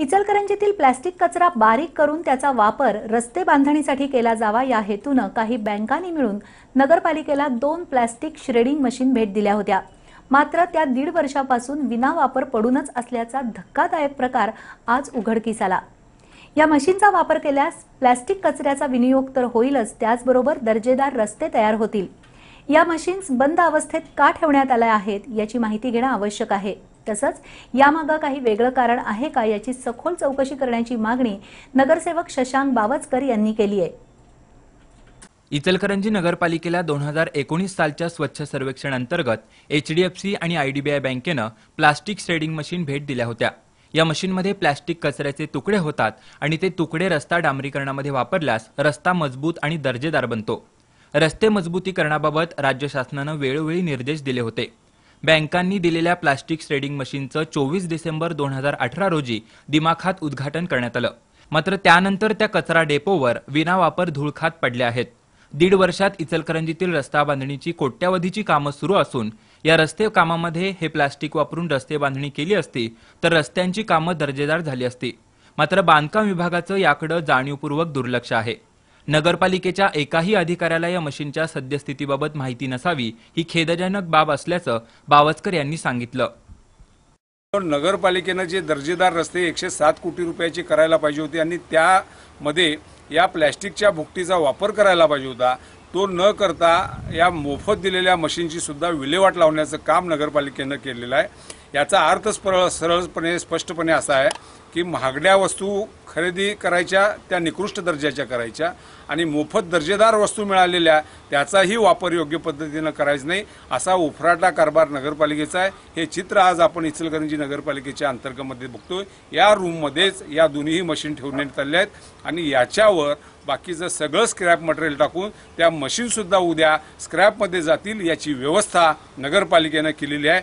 इचलकरंजीतील plastic कचरा बारीक करून त्याचा वापर रस्ते बांधणीसाठी केला जावा या हेतूनं काही बँकांनी मिळून नगरपालिकेला दोन प्लॅस्टिक श्रेडिंग मशीन भेट दिल्या होत्या मात्र त्या दीड वर्षापासून विनावापर पडूनच असल्याचा धक्कादायक प्रकार आज उघडकीस आला या मशीनचा वापर केल्यास प्लॅस्टिक कचऱ्याचा विनियोग तर होईलच त्याचबरोबर दर्जेदार रस्ते तयार होतील या मशीन्स बंद अवस्थेत का ठेवण्यात आल्या आहेत याची माहिती घेणं आवश्यक आहे तसंच यामागं काही वेगळं कारण आहे का याची सखोल चौकशी करण्याची मागणी नगरसेवक शशांक बावचकर यांनी केली आहे इचलकरंजी नगरपालिकेला दोन हजार एकोणीस सालच्या स्वच्छ सर्वेक्षण एच डी एफ सी आणि आयडीबीआय बँकेनं प्लास्टिक श्रेडिंग मशीन भेट दिल्या होत्या या मशीनमध्ये प्लास्टिक कचऱ्याचे तुकडे होतात आणि ते तुकडे रस्ता डांबरीकरणामध्ये वापरल्यास रस्ता मजबूत आणि दर्जेदार बनतो रस्ते मजबूतीकरणाबाबत राज्य शासनानं वेळोवेळी निर्देश दिले होते बँकांनी दिलेल्या प्लास्टिक श्रेडिंग मशीनचं चोवीस डिसेंबर दोन हजार अठरा रोजी दिमाखात उद्घाटन करण्यात आलं मात्र त्यानंतर त्या कचरा डेपोवर विनावापर धूळखात पडले आहेत दीड वर्षात इचलकरंजीतील रस्ता बांधणीची कोट्यावधीची कामं सुरू असून या रस्ते कामामध्ये हे प्लास्टिक वापरून रस्ते बांधणी केली असती तर रस्त्यांची कामं दर्जेदार झाली असती मात्र बांधकाम विभागाचं याकडे जाणीवपूर्वक दुर्लक्ष आहे नगरपालिकेच्या एकाही अधिकाऱ्याला या मशीनच्या सद्यस्थितीबाबत माहिती नसावी ही खेदजनक बाब असल्याचं बावचकर यांनी सांगितलं नगरपालिकेनं जे दर्जेदार रस्ते एकशे सात कोटी रुपयाचे करायला पाहिजे होते आणि त्यामध्ये या प्लॅस्टिकच्या भुकटीचा वापर करायला पाहिजे होता तो न करता या मोफत दिलेल्या मशीनची सुद्धा विल्हेवाट लावण्याचं काम नगरपालिकेनं केलेलं आहे याचा अर्थ सरळपणे स्पष्टपणे असा आहे की महागड्या वस्तू खरेदी करायच्या त्या निकृष्ट दर्जाच्या करायच्या आणि मोफत दर्जेदार वस्तू मिळालेल्या त्याचाही वापर योग्य पद्धतीनं करायचा नाही असा उफराटा कारभार नगरपालिकेचा आहे हे चित्र आज आपण इचलकरंजी नगरपालिकेच्या अंतर्गतमध्ये बघतोय या रूममध्येच या दोन्ही मशीन ठेवण्यात आल्या आहेत आणि याच्यावर बाकीचं सगळं स्क्रॅप मटेरियल टाकून त्या मशीनसुद्धा उद्या स्क्रॅपमध्ये जातील याची व्यवस्था नगरपालिकेनं केलेली आहे